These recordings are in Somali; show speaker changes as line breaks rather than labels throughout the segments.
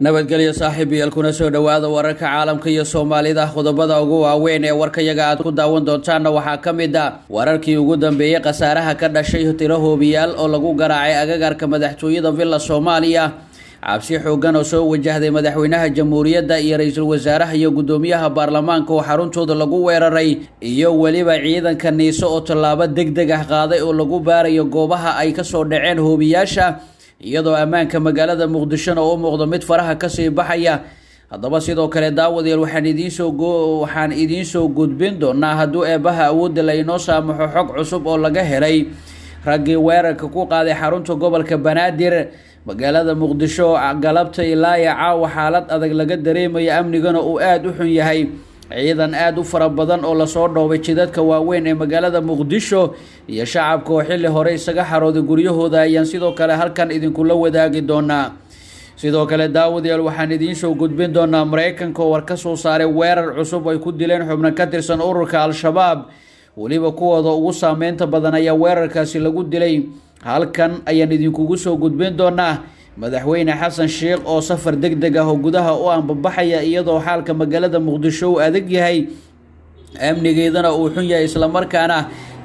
nabadgelyo saaxiibayaal kuna soo dhowaada wararka caalamka iyo soomaalida qodobada ugu waaweyn ee warkayaga aad ku daawan doontaanna waxaa ka mid ah wararkii ugu dambeeyey khasaaraha ka dhashay tiro hoobiyaal oo lagu garaacay agagaarka madaxtooyada villa soomaaliya cabsi xoogan oo soo wajahday madaxweynaha jamhuuriyadda iyo ra-iisul wasaaraha iyo guddoomiyaha baarlamaanka oo xaruntooda lagu weeraray iyo weliba ciidanka niiso oo tallaabo deg deg ah qaaday oo lagu baarayo goobaha ay kasoo dhaceen hoobiyaasha iyadoo ammaanka magaalada muqdishona u muuqdo mid faraha kasii baxaya haddaba sidoo kale daawadayaal waxaan idiinsoo waxaan soo gudbin doonaa hadduu eebaha awoodda laynoo saamaxo xog cusub oo laga helay raggii weerarka ku qaaday xarunta gobolka banaadir magaalada muqdisho galabta ilaaya caawa xaalad adag laga dareemaya amnigana uu aada u xun yahay ciidan aada u fara badan oo lasoo dhoobay jidadka waaweyn ee magaalada muqdisho iyo shacabka oo xilli hore isaga xarooday guryahooda ayaan sidoo kale halkan idinkula wadaagi doonaa sidoo kale daawadayaal waxaan idiin soo gudbin doonaa maraykanka oo war ka soo saaray weerar cusub ay ku dileen xubno ka tirsan ururka al-shabaab weliba kuwooda ugu saameynta badan ayaa weerarkaasi lagu dilay halkan ayaan idinkugu soo gudbin doonaa madaxweyne xasan sheekh oo safar deg deg ah oo gudaha u anbabaxaya iyadoo xaalka magaalada muqdisho uu adag yahay amnigeedana uu xun yahay islamarkaana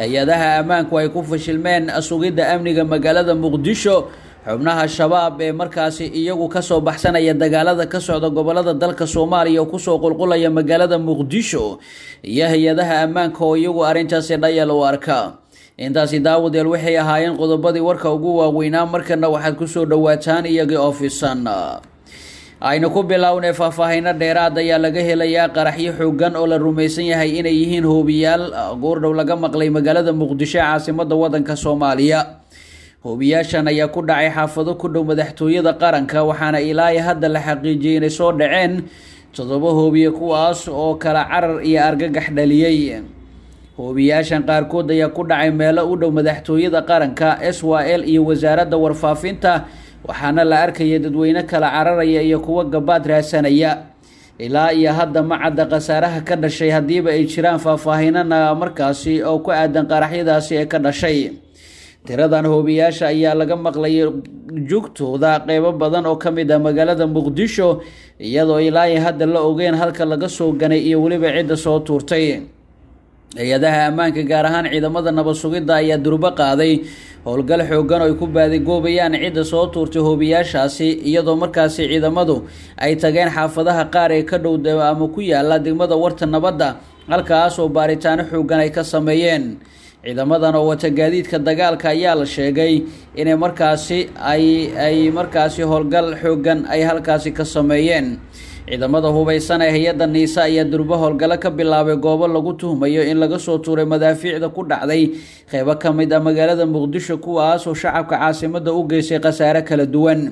hay-adaha ammaanku ay ku fashilmeen sugidda amniga magaalada muqdisho xubnaha shabaab ee markaasi iyagu kasoo baxsanaya dagaalada ka socda gobolada dalka soomaaliya kusoo qulqulaya magaalada muqdisho iyo hay-adaha ammaanka oo iyagu arrintaasi dhayal u arka intaasi daawadeel waxay ahaayeen qodobadii warka ugu waaweynaa markana waxaad ku soo dhowaataan iyagii ofisan aynu ku bilownay faahfaahino dheeraad ayaa laga helayaa qaraxyo xoogan oo la rumaysan yahay inay yihiin hoobiyaal goordhow laga maqlay magaalada muqdisho caasimada wadanka soomaaliya hoobiyaashan ayaa ku dhacay xaafado ku dhow madaxtooyada qaranka waxaana ilaahi hadda la xaqiijiyay inay soo dhaceen toddoba hoobiye kuwaas oo kala carar iyo argagax dhaliyey hoobiyaashan qaarkood ayaa ku dhacay meelo u dhow madaxtooyada qaranka s y l iyo wasaaradda warfaafinta waxaana la arkaya dadweyne kala cararaya iyo kuwa gabaad raasanaya ilaa iyo hadda macadda khasaaraha ka dhashay haddiiba ay jiraan faahfaahinana markaasi oo ku aadan qaraxyadaasi ee ka dhashay tiradan hoobiyaasha ayaa laga maqlaya jugtooda qeybo badan oo ka mid ah magaalada muqdisho iyadoo ilaa iyo hadda la ogeyn halka laga soo ganay iyo weliba cidda soo tuurtay hay-adaha ammaanka gaar ahaan ciidamada nabad sugidda ayaa durbo qaaday howlgal xooggan oo ay ku baadigoobayaan cidda soo tuurtay hoobiyaashaasi iyadoo markaasi ciidamadu ay tageen xaafadaha qaar ee ka dhow ama ku yaalla degmada warta nabadda halkaas oo baaritaano xooggan ay ka sameeyeen ciidamadan oo wata gaadiidka dagaalka ayaa la sheegay inay markaasi ay ay markaasi howlgal xoogan ay halkaasi ka sameeyeen ciidamada hubaysan ee hay-adda niise ayaa durbo howlgallo ka bilaabay goobo lagu tuhmayo in laga soo tuuray madaafiicda ku dhacday qeybo ka mid ah magaalada muqdisho kuwaas oo shacabka caasimada u geystay khasaare kala duwan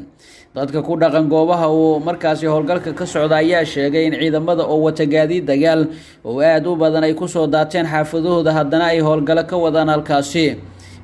dadka ku dhaqan goobaha uu markaasi howlgalka ka socda ayaa sheegay in ciidamada oo watagaadi dagaal oo aada u badan ay ku soo daateen xaafadahooda haddana ay howlgalo ka wadaan halkaasi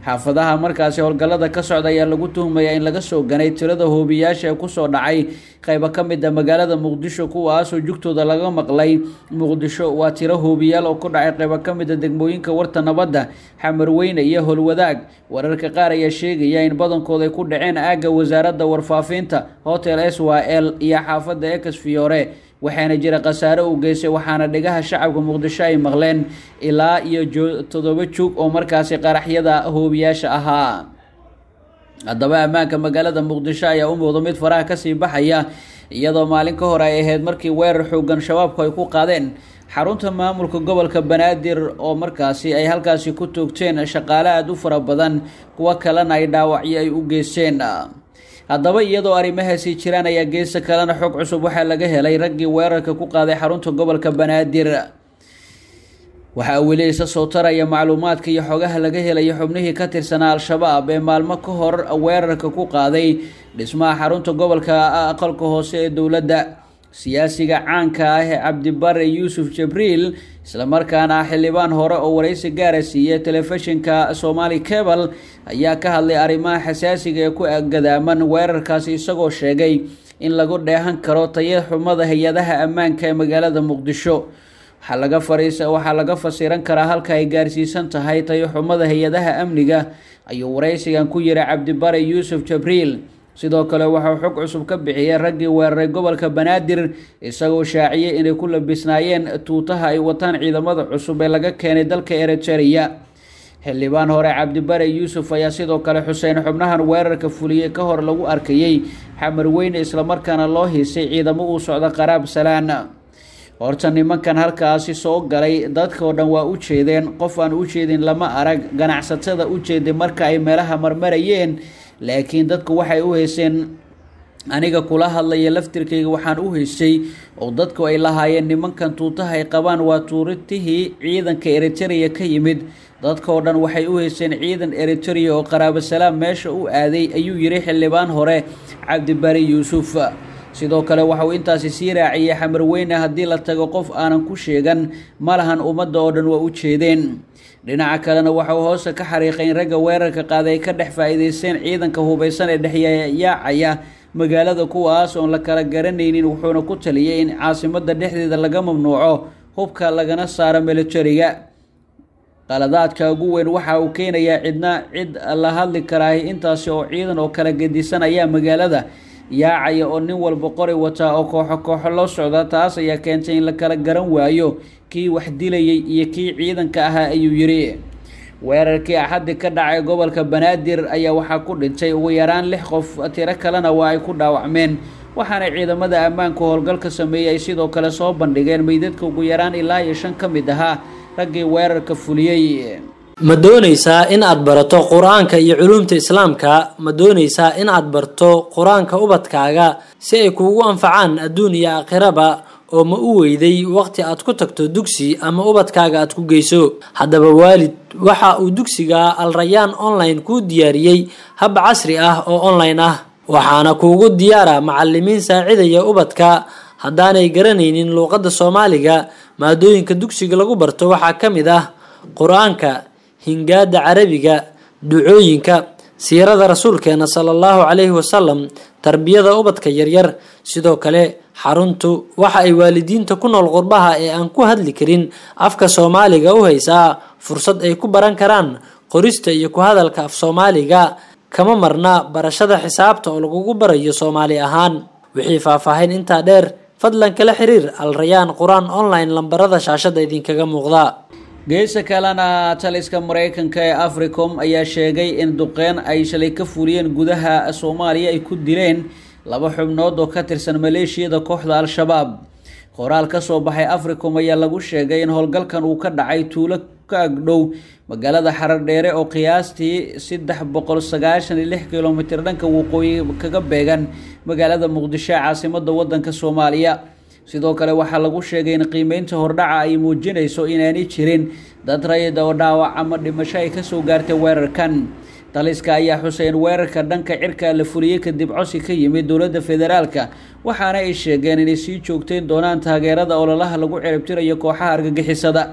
xaafadaha markaasi howlgallada ka socda ayaa lagu tuhmayaa in laga soo ganay tirada hoobiyaasha ee kusoo dhacay qaybo ka mid a ah magaalada muqdisho kuwaasoo jugtooda laga maqlay muqdisho waa tiro hoobiyaal oo ku dhacay qaybo ka mid a ah degmooyinka warta nabadda xamarweyne iyo howlwadaag wararka qaar ayaa sheegaya in badankood ay ku dhaceen aagga wasaaradda warfaafinta hotel s y l iyo xaafadda ekes fiyoore waxaana jira khasaare uu geystay waxaana dhegaha shacabka muqdisho ay maqleen ilaa iyo todoba joog oo markaasi qaraxyada hoobiyaasha ahaa haddaba ammaanka magaalada muqdisho ayaa u muuqda mid faraha kasii baxaya iyadoo maalin ka hor ay ahayd markii weerar xooggan shabaabku ay ku qaadeen xarunta maamulka gobolka banaadir oo markaasi ay halkaasi ku toogteen shaqaale aada u fara badan kuwo kalena ay dhaawacyo ay u geysteen haddaba iyadoo arrimahaasi jiraan ayaa geesta kalena xog cusub waxaa laga helay raggii weerarka ku qaaday xarunta gobolka banaadir waxaa weli isa soo taraya macluumaadka iyo xogaha laga helaya xubnihii ka tirsanaa al-shabaab ee maalmo ka hor weerarka ku qaaday dhismaha xarunta gobolka aqalka hoose ee dowladda siyaasiga caanka ah ee cabdibare yuusuf jibriil islamarkaana xildhibaan hore oo waraysi gaara siiyey telefishinka somaali cebal ayaa ka hadlay arrimaha xasaasiga ee ku gadaaman weerarkaasi isagoo sheegay in lagu dheehan karo tayad xumada hay-adaha ammaanka ee magaalada muqdisho waxaa laga fasiran karaa halka ay gaarsiisan tahay tayo xumada hay-adaha amniga ayuu waraysigan ku yiri cabdibare yuusuf jabriil sidoo kale waxau xog cusub ka bixiyey raggii weeraray gobolka banaadir isagoo shaaciyey inay ku labisnaayeen tuutaha ay wataan ciidamada cusub ee laga keenay dalka ereteriya xildhibaan hore cabdibare yuusuf ayaa sidoo kale xuseen xubnahan weerarka fuliyey ka hor lagu arkayey xamar weyne islamarkaana loo hiisay ciidamo uu socda qaraab salaan horta nimankan halkaasi soo galay dadkaoo dhan waa u jeedeen qof aan u jeedin lama arag ganacsatada u jeeday marka ay meelaha marmarayeen laakiin dadku waxay u heyseen aniga kula hadlaya laftirkayga waxaan u heysay oo dadku ay lahaayeen nimankan tuutaha ay qabaan waa tuuritihii ciidanka eritereya ka yimid dadkaoo dhan waxay u heyseen ciidan eritereya oo qaraabo salaam meesha u aaday ayuu yidhi xildhibaan hore cabdibari yuusuf sidoo kale waxauu intaasi sii raaciyay xamar weyne haddii la tago qof aanan ku sheegan malahan ummadda oo dhan waa u jeedeen dhinaca kalena waxa uu hoosta ka xariiqayn ragga weerarka qaaday ay ka dhex faa'iidaysteen ciidanka hubaysan ee dhexyayaacaya magaalada kuwaas oon la kala garanaynin wuxuuna ku taliyay in caasimadda dhexdeeda laga mamnuuco hubka lagana saaro milatariga qaladaadka ugu weyn waxa uu keenayaa cidna cid la hadli karaahi intaasi oo ciidan oo kala gedisan ayaa magaalada yaacaya oo nin walba qori wataa oo kooxo kooxo loo socda taas ayaa keentay in la kala garan waayo kii wax dilayay iyo kii ciidanka ahaa ayuu yidhi weerarkii axaddi ka dhacay gobolka banaadir ayaa waxaa ku dhintay ugu yaraan lix qof tiro kalena waa ay ku dhaawacmeen waxaana ciidamada ammaanku howlgalka sameeyey ay sidoo kale soo bandhigeen meydadka ugu yaraan ilaa iyo shan ka mid ahaa raggii
weerarka fuliyey ma doonaysaa in aad barato qur-aanka iyo culuumta islaamka ma doonaysaa in aad barto qur-aanka ubadkaaga si ay kuugu anfacaan adduun iyo aakhiraba oo ma u weyday waqti aad ku tagto dugsi ama ubadkaaga aad ku geyso haddaba waalid waxa uu dugsiga alrayaan online kuu diyaariyey hab casri ah oo online ah waxaana kuugu diyaara macalimiin saacidaya ubadka haddaanay garanaynin luuqadda soomaaliga maadooyinka dugsiga lagu barto waxaa ka mid ah qur-aanka hingaada carabiga ducooyinka siirada rasuulkeena sala allahu calayhi wasalam tarbiyada ubadka yaryar sidoo kale xaruntu waxa ay waalidiinta ku nool qurbaha ee aan ku hadli karin afka soomaaliga u haysaa fursad ay ku baran karaan qorista iyo ku hadalka af soomaaliga kama marna barashada xisaabta oo lagugu barayo soomaali ahaan wixii faahfaahin intaa dheer fadlan kala xiriir al rayaan qur-aan online lambarada shaashada idinkaga muuqda geesa kalena taliska maraykanka ee africom ayaa sheegay in duqeen ay
shalay ka fuliyeen gudaha soomaaliya ay ku dileen laba xubnood oo ka tirsan maleeshiyada kooxda al-shabaab qoraal ka soo baxay africom ayaa lagu sheegay in howlgalkan uu ka dhacay tuulo ka agdhow magaalada xarardheere oo qiyaastii saddex boqol sagaashan iyo lix kilomitir dhanka waqooyi kaga beegan magaalada muqdisho ee caasimada wadanka soomaaliya sidoo kale waxaa lagu sheegay in qiimeynta hordhaca ay muujinayso inaanay jirin dad rayid oo dhaawac ama dhimasho ay ka soo gaartay weerarkan daliska ayaa xuseen weerarka dhanka cirka la fuliyey kadib cosi ka yimid dowladda federaalka waxaana ay sheegeen inay sii joogteyn doonaan taageerada ololaha lagu ciribtirayo kooxaha argagixisada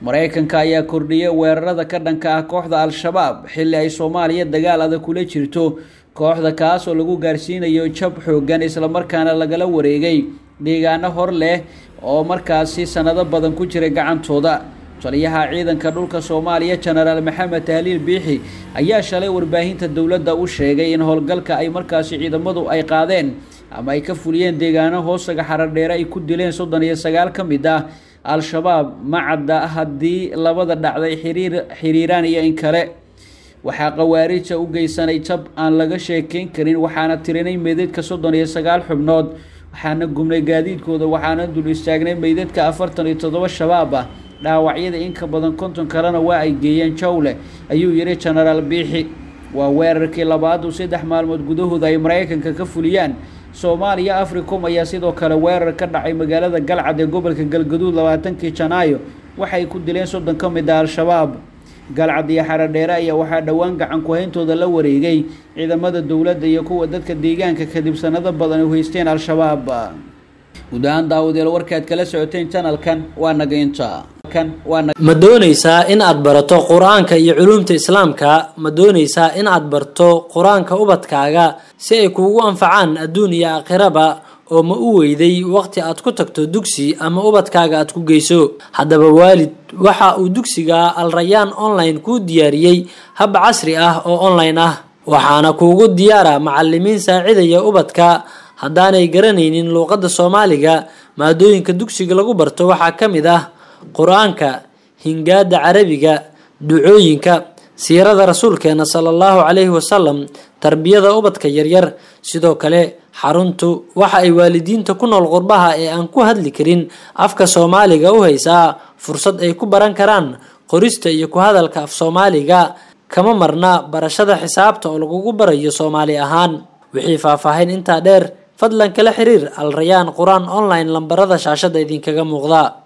maraykanka ayaa kordhiyay weerarada ka dhanka ah kooxda al-shabaab xilli ay soomaaliya dagaal adag kula jirto kooxda kaas oo lagu gaarsiinayo jab xoogan islamarkaana lagala wareegay deegaano hor leh oo markaasi sanado badan ku jiray gacantooda taliyaha ciidanka dhulka soomaaliya jenaraal maxamed tahliil biixi ayaa shalay warbaahinta dowladda u sheegay in howlgalka ay markaasi ciidamadu ay qaadeen ama ay ka fuliyeen deegaano hoosaga xaradheere ay ku dileen soddon iyo sagaal ka mid ah al-shabaab ma cadda haddii labada dhacday xiriir xiriiraan iyo in kale waxaa khawaarija ah u geysanay jab aan laga sheekeyn karin waxaana tirinay medeedka soddon iyo sagaal xubnood waxaana gubnay gaadiidkooda waxaana dul istaagnay meydadka afartan iyo toddoba shabaab ah dhaawacyada inka badan konton kalena waa ay geeyeen jowle ayuu yidhi jenaraal biixi waa weerarkii labaad labaadu saddex maalmood gudahooda ay maraykanka ka fuliyaan soomaaliya africom ayaa sidoo kale weerar ka dhacay magaalada galcad ee gobolka galgaduud labaatankii janaayo waxay ku dileen soddon ka mid ah al-shabaab galcad iyo xaradheere ayaa waxaa dhowaan gacan ku-hayntooda la wareegay ciidamada dowladda iyo kuwa dadka deegaanka kadib sanado badan u haysteen al-shabaab guud ahaan daawadayaal warkaad kala socoteen janalkan waa naga
ma doonaysaa in aad barato qur-aanka iyo culuumta islaamka ma doonaysaa in aad barto qur-aanka ubadkaaga si ay kuugu anfacaan adduun iyo aakhiraba oo ma u weyday wakhti aad ku tagto dugsi ama ubadkaaga aad ku geyso haddaba waalid waxa uu dugsiga alrayaan online kuu diyaariyey hab casri ah oo online ah waxaana kuugu diyaara macalimiin saacidaya ubadka haddaanay garanaynin luuqadda soomaaliga maadooyinka dugsiga lagu barto waxaa ka mid ah qur-aanka hingaadda carabiga ducooyinka siirada rasuulkeena sala allahu calayhi wasalam tarbiyada ubadka yaryar sidoo kale xaruntu waxa ay waalidiinta ku nool qurbaha ee aan ku hadli karin afka soomaaliga u haysaa fursad ay ku baran karaan qorista iyo ku hadalka af soomaaliga kama marna barashada xisaabta oo lagugu barayo soomaali ahaan wixii faahfaahin intaa dheer fadlan kala xiriir al rayaan qur-aan online lambarada shaashada idinkaga muuqda